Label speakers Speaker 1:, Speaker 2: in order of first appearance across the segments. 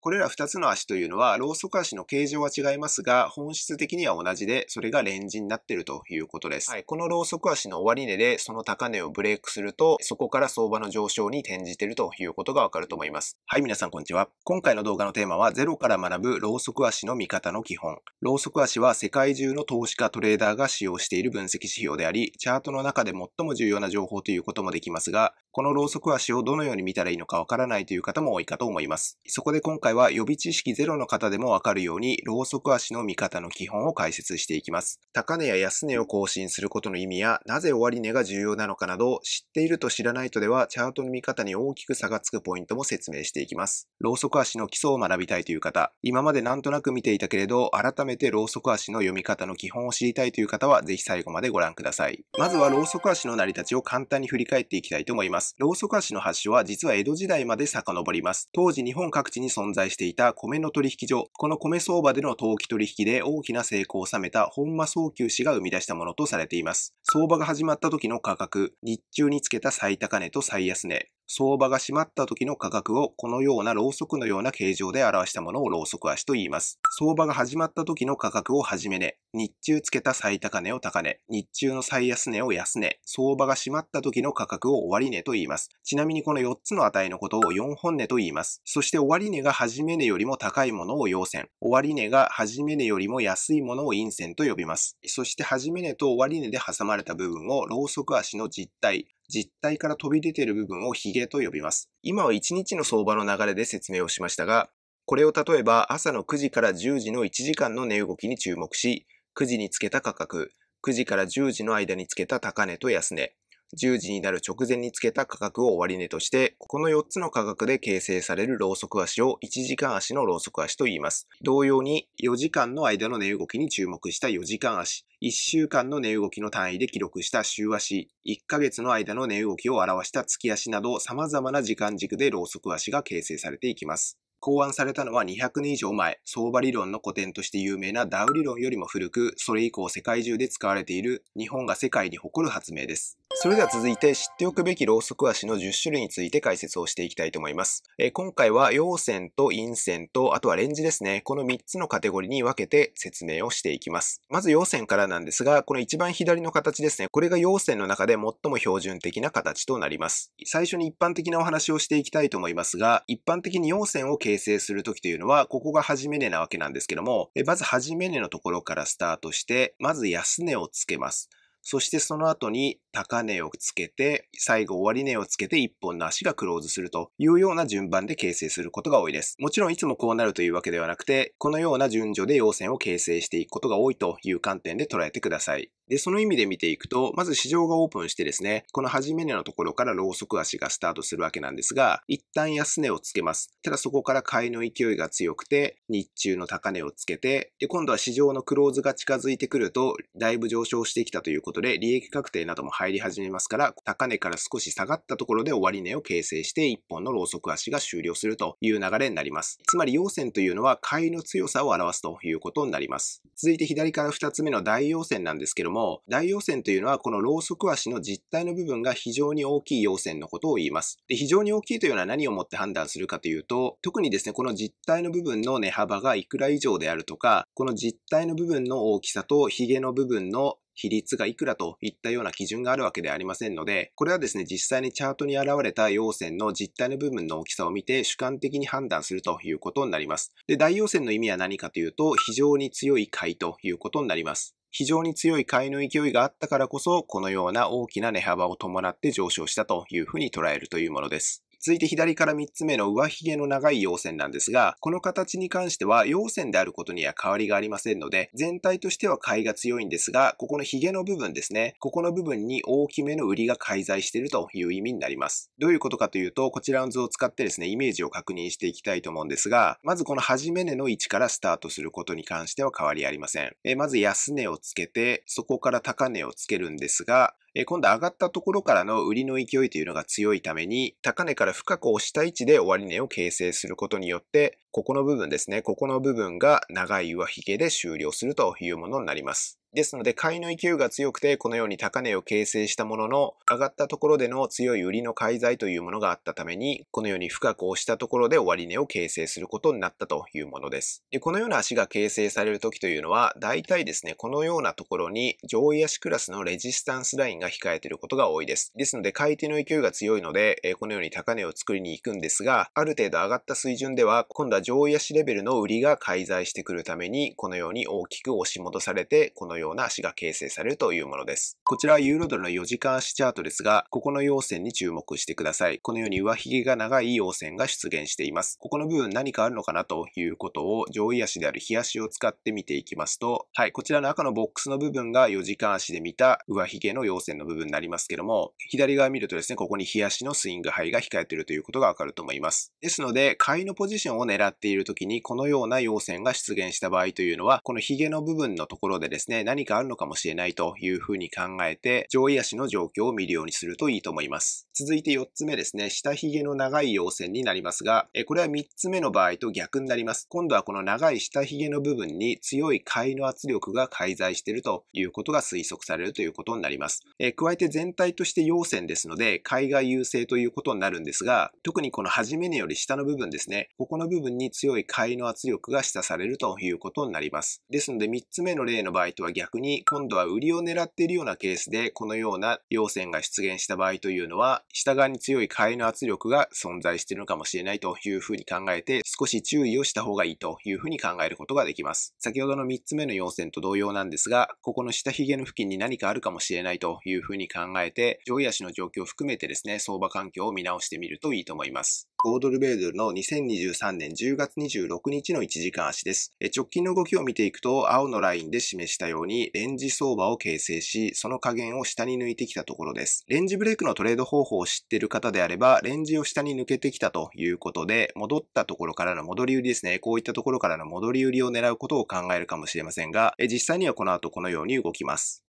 Speaker 1: これら2つの足というのは、ローソク足の形状は違いますが、本質的には同じで、それがレンジになっているということです。はい、このローソク足の終値で、その高値をブレイクすると、そこから相場の上昇に転じているということがわかると思います。はい、皆さんこんにちは。今回の動画のテーマは、ゼロから学ぶローソク足の見方の基本。ローソク足は世界中の投資家、トレーダーが使用している分析指標であり、チャートの中で最も重要な情報ということもできますが、このローソク足をどのように見たらいいのかわからないという方も多いかと思います。そこで今回回は予備知識ゼロの方でもわかるように、ローソク足の見方の基本を解説していきます。高値や安値を更新することの意味や、なぜ終値が重要なのかなど、知っていると知らないとでは、チャートの見方に大きく差がつくポイントも説明していきます。ローソク足の基礎を学びたいという方、今までなんとなく見ていたけれど、改めてローソク足の読み方の基本を知りたいという方は、ぜひ最後までご覧ください。まずはローソク足の成り立ちを簡単に振り返っていきたいと思います。ローソク足の発祥は実は江戸時代まで遡ります。当時日本各地に存在在していた米の取引所、この米相場での投機取引で大きな成功を収めた本間早急氏が生み出したものとされています。相場が始まった時の価格、日中につけた最高値と最安値、相場が閉まった時の価格をこのようなろうそくのような形状で表したものをろうそく足と言います。相場が始まった時の価格を始め値、日中つけた最高値を高値、日中の最安値を安値、相場が閉まった時の価格を終値と言います。ちなみにこの4つの値のことを4本値と言います。そして終値が始め値よりも高いものを陽線、終値が始め値よりも安いものを陰線と呼びます。そして始め値と終値で挟まれた部分をろうそく足の実体、実体から飛び出ている部分をヒゲと呼びます。今は1日の相場の流れで説明をしましたが、これを例えば朝の9時から10時の1時間の値動きに注目し、9時につけた価格、9時から10時の間につけた高値と安値、10時になる直前につけた価格を終値として、この4つの価格で形成されるローソク足を1時間足のローソク足と言います。同様に4時間の間の値動きに注目した4時間足、1週間の値動きの単位で記録した週足、1ヶ月の間の値動きを表した月足など様々な時間軸でローソク足が形成されていきます。考案されたのは200年以上前、相場理論の古典として有名なダウ理論よりも古く、それ以降世界中で使われている日本が世界に誇る発明です。それでは続いて知っておくべきローソク足の10種類について解説をしていきたいと思います。え今回は陽線と陰線と、あとはレンジですね。この3つのカテゴリーに分けて説明をしていきます。まず陽線からなんですが、この一番左の形ですね。これが陽線の中で最も標準的な形となります。最初に一般的なお話をしていきたいと思いますが、一般的に陽線を形成するときというのは、ここが初め値なわけなんですけども、まず初め値のところからスタートして、まず安値をつけます。そしてその後に高値をつけて、最後終値をつけて1本の足がクローズするというような順番で形成することが多いです。もちろんいつもこうなるというわけではなくて、このような順序で陽線を形成していくことが多いという観点で捉えてください。で、その意味で見ていくと、まず市場がオープンしてですね、この初め値のところからローソク足がスタートするわけなんですが、一旦安値をつけます。ただそこから買いの勢いが強くて、日中の高値をつけて、で、今度は市場のクローズが近づいてくると、だいぶ上昇してきたということで、利益確定なども入り始めますから、高値から少し下がったところで終値を形成して、一本のローソク足が終了するという流れになります。つまり、陽線というのは買いの強さを表すということになります。続いて左から二つ目の大陽線なんですけども、も、大陽線というのはこのロうソク足の実体の部分が非常に大きい陽線のことを言います。で非常に大きいというのは何をもって判断するかというと、特にですね、この実体の部分の値幅がいくら以上であるとか、この実体の部分の大きさとヒゲの部分の比率がいくらといったような基準があるわけではありませんので、これはですね、実際にチャートに現れた陽線の実体の部分の大きさを見て主観的に判断するということになります。で、大陽線の意味は何かというと、非常に強い買いということになります。非常に強い買いの勢いがあったからこそ、このような大きな値幅を伴って上昇したというふうに捉えるというものです。続いて左から3つ目の上髭の長い陽線なんですが、この形に関しては陽線であることには変わりがありませんので、全体としては買いが強いんですが、ここの髭の部分ですね、ここの部分に大きめの売りが介在しているという意味になります。どういうことかというと、こちらの図を使ってですね、イメージを確認していきたいと思うんですが、まずこの始め値の位置からスタートすることに関しては変わりありません。えまず安値をつけて、そこから高値をつけるんですが、今度上がったところからの売りの勢いというのが強いために、高値から深く押した位置で終値を形成することによって、ここの部分ですね、ここの部分が長い上髭で終了するというものになります。ですので、買いの勢いが強くて、このように高値を形成したものの、上がったところでの強い売りの介在というものがあったために、このように深く押したところで終値を形成することになったというものです。でこのような足が形成される時というのは、大体ですね、このようなところに上位足クラスのレジスタンスラインが控えていることが多いです。ですので、買い手の勢いが強いので、このように高値を作りに行くんですが、ある程度上がった水準では、今度は上位足レベルの売りが介在してくるために、このように大きく押し戻されて、このような足が形成されるというものです。こちらはユーロドルの4時間足チャートですが、ここの陽線に注目してください。このように上髭が長い陽線が出現しています。ここの部分何かあるのかなということを上位足である日足を使って見ていきますと、はい、こちらの赤のボックスの部分が4時間足で見た上髭の陽線の部分になりますけども、左側見るとですね、ここに日足のスイング肺が控えているということがわかると思います。ですので、買いのポジションを狙っている時にこのような陽線が出現した場合というのは、このヒゲの部分のところでですね、何かあるのかもしれないというふうに考えて、上位足の状況を見るようにするといいと思います。続いて4つ目ですね、下髭の長い陽線になりますが、これは3つ目の場合と逆になります。今度はこの長い下髭の部分に強い買いの圧力が介在しているということが推測されるということになります。加えて全体として陽線ですので、海外優勢ということになるんですが、特にこの初め根より下の部分ですね、ここの部分に強い買いの圧力が示唆されるということになります。ですので3つ目の例の場合とは逆に今度は売りを狙っているようなケースでこのような陽線が出現した場合というのは下側に強い買いの圧力が存在しているのかもしれないというふうに考えて少し注意をした方がいいというふうに考えることができます。先ほどの3つ目の陽線と同様なんですがここの下髭の付近に何かあるかもしれないというふうに考えて上位足の状況を含めてですね相場環境を見直してみるといいと思います。オードルベイドルの2023年10月26日の1時間足です。直近の動きを見ていくと青のラインで示したようににレンジ相場を形成し、その加減を下に抜いてきたところです。レンジブレイクのトレード方法を知っている方であれば、レンジを下に抜けてきたということで、戻ったところからの戻り売りですね。こういったところからの戻り売りを狙うことを考えるかもしれませんが、実際にはこの後このように動きます。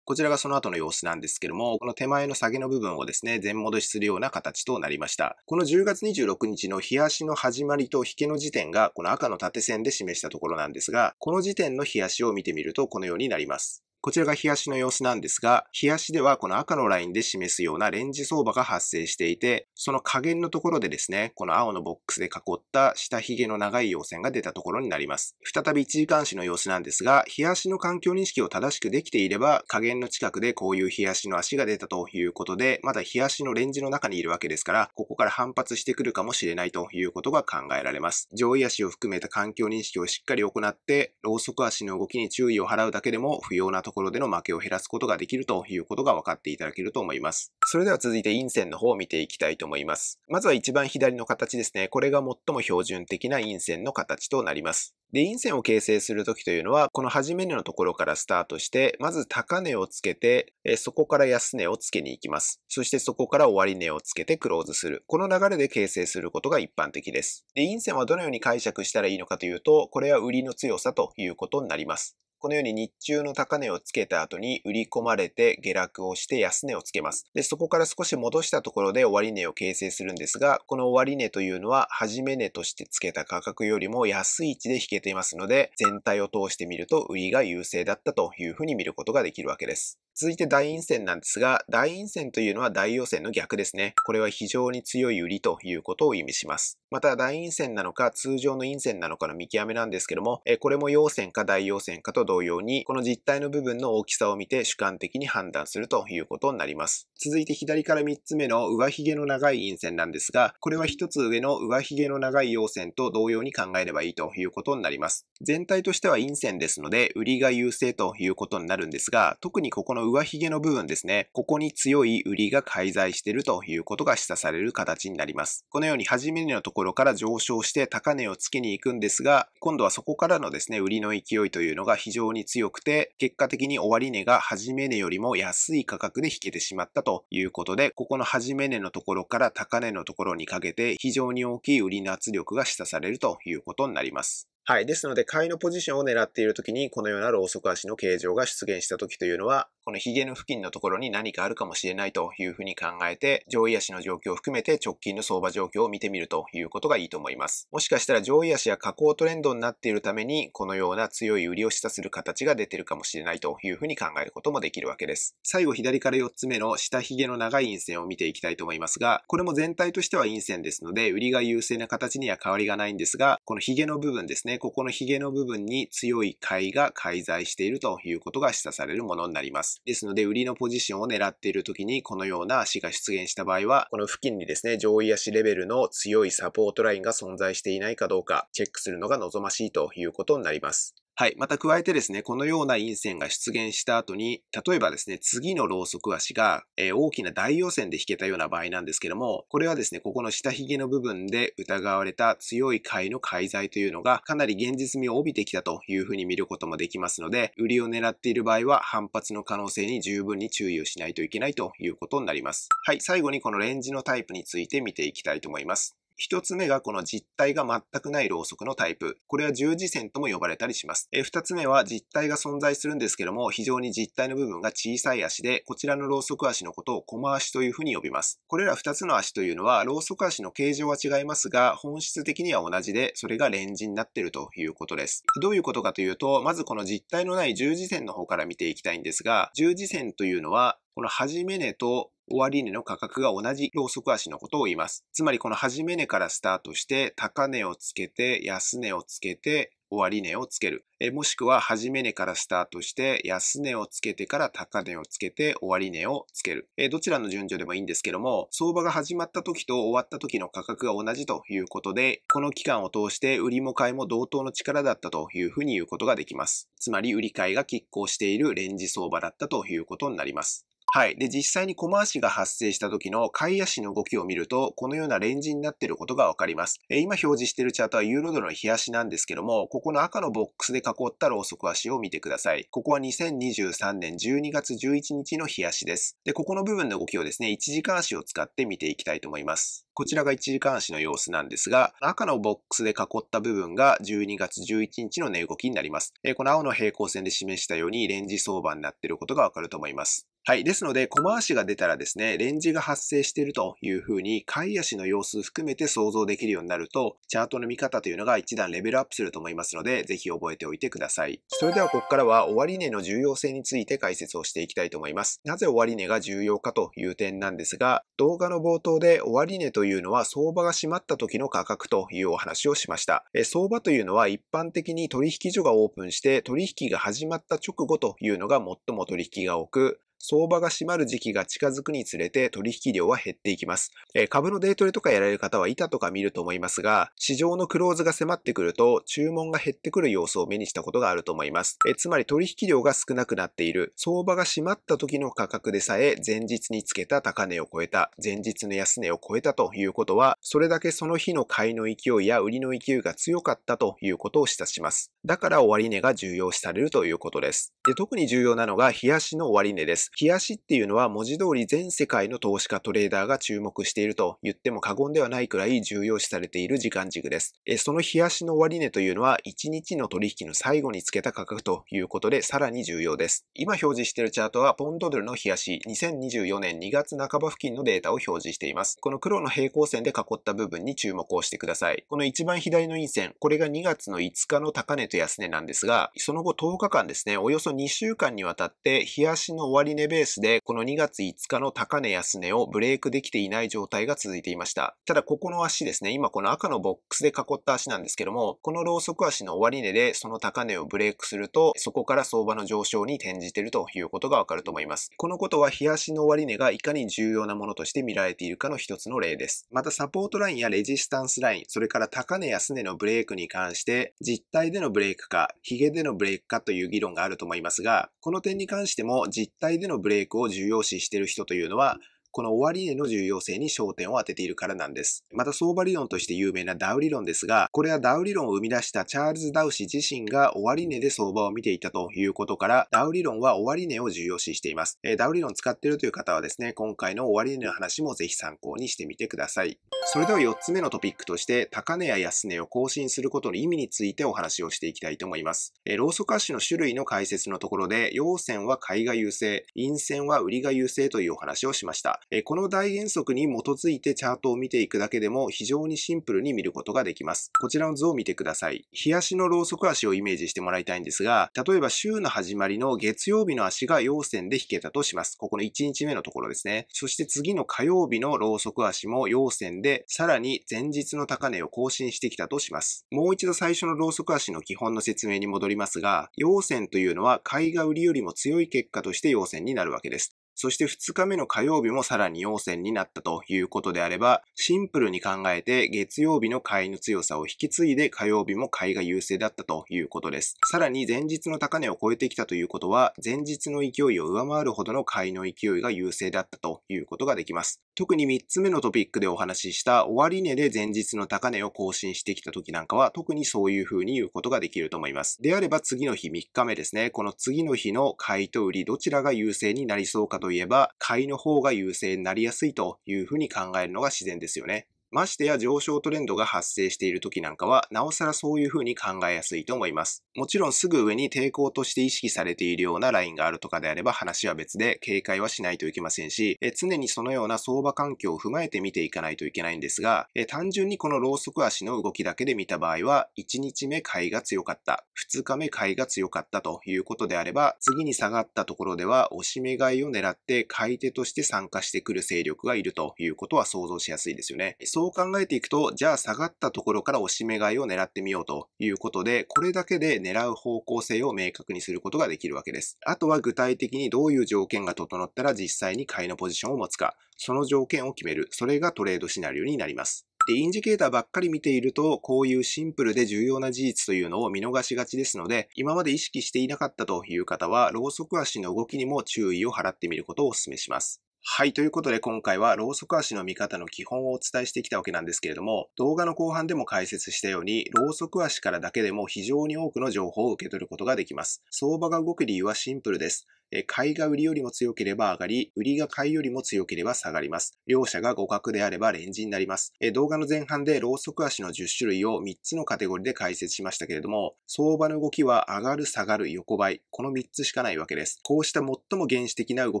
Speaker 1: こちらがその後の様子なんですけども、この手前の下げの部分をですね、全戻しするような形となりました。この10月26日の日足の始まりと引けの時点が、この赤の縦線で示したところなんですが、この時点の日足を見てみるとこのようになります。こちらが冷やしの様子なんですが、冷やしではこの赤のラインで示すようなレンジ相場が発生していて、その加減のところでですね、この青のボックスで囲った下髭の長い陽線が出たところになります。再び1時間足の様子なんですが、冷やしの環境認識を正しくできていれば、加減の近くでこういう冷やしの足が出たということで、まだ冷やしのレンジの中にいるわけですから、ここから反発してくるかもしれないということが考えられます。上位足を含めた環境認識をしっかり行って、ローソク足の動きに注意を払うだけでも不要なところでの負けを減らすことができるということが分かっていただけると思います。それでは続いて陰線の方を見ていきたいと思います。まずは一番左の形ですね。これが最も標準的な陰線の形となります。で、陰線を形成するときというのは、この初めのところからスタートして、まず高値をつけて、そこから安値をつけに行きます。そしてそこから終値をつけてクローズする。この流れで形成することが一般的です。で、陰線はどのように解釈したらいいのかというと、これは売りの強さということになります。このように日中の高値をつけた後に売り込まれて下落をして安値をつけます。で、そこから少し戻したところで終値を形成するんですが、この終値というのは始め値としてつけた価格よりも安い位置で引けていますので、全体を通してみると売りが優勢だったというふうに見ることができるわけです。続いて大陰線なんですが、大陰線というのは大陽線の逆ですね。これは非常に強い売りということを意味します。また大陰線なのか通常の陰線なのかの見極めなんですけども、これも陽線か大陽線かと同様に、この実体の部分の大きさを見て主観的に判断するということになります。続いて左から3つ目の上髭の長い陰線なんですが、これは1つ上の上髭の長い陽線と同様に考えればいいということになります。全体としては陰線ですので、売りが優勢ということになるんですが、特にここの上髭の部分ですね、ここに強い売りが介在しているということが示唆される形になります。このように初めのところから上昇して高値をつけに行くんですが、今度はそこからのですね、売りの勢いというのが非常に常に強くて、結果的に終値が始め値よりも安い価格で引けてしまったということで、ここの始め値のところから高値のところにかけて非常に大きい売りの圧力が示唆されるということになります。はい。ですので、買いのポジションを狙っているときに、このようなローソク足の形状が出現したときというのは、この髭の付近のところに何かあるかもしれないというふうに考えて、上位足の状況を含めて直近の相場状況を見てみるということがいいと思います。もしかしたら上位足や下降トレンドになっているために、このような強い売りを示唆する形が出てるかもしれないというふうに考えることもできるわけです。最後左から4つ目の下髭の長い陰線を見ていきたいと思いますが、これも全体としては陰線ですので、売りが優勢な形には変わりがないんですが、この髭の部分ですね、ここの髭の部分に強い買いが介在しているということが示唆されるものになります。ですので、売りのポジションを狙っている時に、このような足が出現した場合は、この付近にですね、上位足レベルの強いサポートラインが存在していないかどうか、チェックするのが望ましいということになります。はい。また加えてですね、このような陰線が出現した後に、例えばですね、次のローソク足が、えー、大きな大陽線で引けたような場合なんですけども、これはですね、ここの下髭の部分で疑われた強い買いの介在というのが、かなり現実味を帯びてきたというふうに見ることもできますので、売りを狙っている場合は、反発の可能性に十分に注意をしないといけないということになります。はい。最後にこのレンジのタイプについて見ていきたいと思います。一つ目がこの実体が全くないろうそくのタイプ。これは十字線とも呼ばれたりします。二つ目は実体が存在するんですけども、非常に実体の部分が小さい足で、こちらのろうそく足のことをコマ足というふうに呼びます。これら二つの足というのは、ろうそく足の形状は違いますが、本質的には同じで、それがレンジになっているということです。どういうことかというと、まずこの実体のない十字線の方から見ていきたいんですが、十字線というのは、この始め根と終値の価格が同じローソク足のことを言います。つまりこの始め値からスタートして、高値をつけて、安値をつけて、終値をつける。もしくは、始め値からスタートして、安値をつけてから高値をつけて、終値をつける。どちらの順序でもいいんですけども、相場が始まった時と終わった時の価格が同じということで、この期間を通して売りも買いも同等の力だったというふうに言うことができます。つまり、売り買いが拮抗しているレンジ相場だったということになります。はい。で、実際にコマ足が発生した時の買い足の動きを見ると、このようなレンジになっていることがわかります。え今表示しているチャートはユーロドルの日足なんですけども、ここの赤のボックスで囲ったローソク足を見てください。ここは2023年12月11日の日足です。で、ここの部分の動きをですね、1時間足を使って見ていきたいと思います。こちらが1時間足の様子なんですが、赤のボックスで囲った部分が12月11日の値動きになります。えこの青の平行線で示したようにレンジ相場になっていることがわかると思います。はい。ですので、小回しが出たらですね、レンジが発生しているというふうに、買い足の様子含めて想像できるようになると、チャートの見方というのが一段レベルアップすると思いますので、ぜひ覚えておいてください。それではここからは、終値の重要性について解説をしていきたいと思います。なぜ終値が重要かという点なんですが、動画の冒頭で終値というのは相場が閉まった時の価格というお話をしました。え相場というのは一般的に取引所がオープンして、取引が始まった直後というのが最も取引が多く、相場が閉まる時期が近づくにつれて取引量は減っていきます。え株のデートレとかやられる方は板とか見ると思いますが、市場のクローズが迫ってくると注文が減ってくる様子を目にしたことがあると思います。えつまり取引量が少なくなっている、相場が閉まった時の価格でさえ前日につけた高値を超えた、前日の安値を超えたということは、それだけその日の買いの勢いや売りの勢いが強かったということを示唆します。だから終値が重要視されるということです。で特に重要なのが、日足の終値です。冷やしっていうのは文字通り全世界の投資家トレーダーが注目していると言っても過言ではないくらい重要視されている時間軸です。その冷やしの終値というのは1日の取引の最後につけた価格ということでさらに重要です。今表示しているチャートはポンドドルの冷やし2024年2月半ば付近のデータを表示しています。この黒の平行線で囲った部分に注目をしてください。この一番左の陰線、これが2月の5日の高値と安値なんですが、その後10日間ですね、およそ2週間にわたって冷やしの終値ベースでこの2月5日の高値安値をブレイクできていない状態が続いていました。ただここの足ですね、今この赤のボックスで囲った足なんですけども、このローソク足の終値でその高値をブレイクすると、そこから相場の上昇に転じているということがわかると思います。このことは日足の終値がいかに重要なものとして見られているかの一つの例です。またサポートラインやレジスタンスライン、それから高値安値のブレイクに関して、実体でのブレイクか、ヒゲでのブレイクかという議論があると思いますが、この点に関しても実体ででのブレイクを重要視してる人というのは、この終値の重要性に焦点を当てているからなんです。また相場理論として有名なダウ理論ですが、これはダウ理論を生み出したチャールズ・ダウ氏自身が終値で相場を見ていたということから、ダウ理論は終値を重要視しています。ダウ理論使っているという方はですね、今回の終値の話もぜひ参考にしてみてください。それでは4つ目のトピックとして、高値や安値を更新することの意味についてお話をしていきたいと思います。ローソク足の種類の解説のところで、陽線は買いが優勢、陰線は売りが優勢というお話をしました。この大原則に基づいてチャートを見ていくだけでも非常にシンプルに見ることができます。こちらの図を見てください。日足のローソク足をイメージしてもらいたいんですが、例えば週の始まりの月曜日の足が陽線で引けたとします。ここの1日目のところですね。そして次の火曜日のローソク足も陽線で、さらに前日の高値を更新してきたとします。もう一度最初のローソク足の基本の説明に戻りますが、陽線というのは買いが売りよりも強い結果として陽線になるわけです。そして2日目の火曜日もさらに陽線になったということであれば、シンプルに考えて月曜日の買いの強さを引き継いで火曜日も買いが優勢だったということです。さらに前日の高値を超えてきたということは、前日の勢いを上回るほどの買いの勢いが優勢だったということができます。特に3つ目のトピックでお話しした終値で前日の高値を更新してきた時なんかは特にそういう風に言うことができると思います。であれば次の日3日目ですね、この次の日の買いと売りどちらが優勢になりそうかとといえば、買いの方が優勢になりやすいというふうに考えるのが自然ですよね。ましてや上昇トレンドが発生している時なんかは、なおさらそういううに考えやすいと思います。もちろんすぐ上に抵抗として意識されているようなラインがあるとかであれば話は別で警戒はしないといけませんし、え常にそのような相場環境を踏まえて見ていかないといけないんですが、え単純にこのローソク足の動きだけで見た場合は、1日目買いが強かった、2日目買いが強かったということであれば、次に下がったところでは、押し目買いを狙って買い手として参加してくる勢力がいるということは想像しやすいですよね。そうこう考えていくと、じゃあ下がったところから押し目買いを狙ってみようということで、これだけで狙う方向性を明確にすることができるわけです。あとは具体的にどういう条件が整ったら実際に買いのポジションを持つか、その条件を決める。それがトレードシナリオになります。で、インジケーターばっかり見ていると、こういうシンプルで重要な事実というのを見逃しがちですので、今まで意識していなかったという方は、ローソク足の動きにも注意を払ってみることをお勧めします。はい。ということで今回はローソク足の見方の基本をお伝えしてきたわけなんですけれども、動画の後半でも解説したように、ローソク足からだけでも非常に多くの情報を受け取ることができます。相場が動く理由はシンプルです。買いが売りよりも強ければ上がり、売りが買いよりも強ければ下がります。両者が互角であればレンジになります。動画の前半でローソク足の10種類を3つのカテゴリーで解説しましたけれども、相場の動きは上がる、下がる、横ばい、この3つしかないわけです。こうした最も原始的な動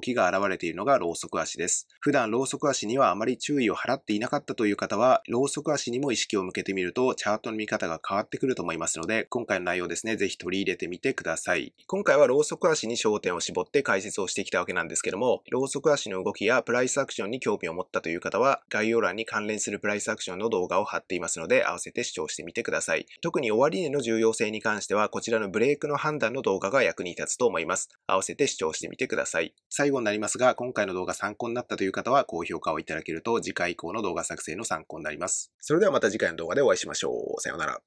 Speaker 1: きが現れているのがローソク足です。普段ローソク足にはあまり注意を払っていなかったという方は、ローソク足にも意識を向けてみると、チャートの見方が変わってくると思いますので、今回の内容ですね、ぜひ取り入れてみてください。今回はローソク足に焦点を絞絞って解説をしてきたわけなんですけども、ローソク足の動きやプライスアクションに興味を持ったという方は、概要欄に関連するプライスアクションの動画を貼っていますので、合わせて視聴してみてください。特に終値の重要性に関しては、こちらのブレイクの判断の動画が役に立つと思います。合わせて視聴してみてください。最後になりますが、今回の動画参考になったという方は、高評価をいただけると、次回以降の動画作成の参考になります。それではまた次回の動画でお会いしましょう。さようなら。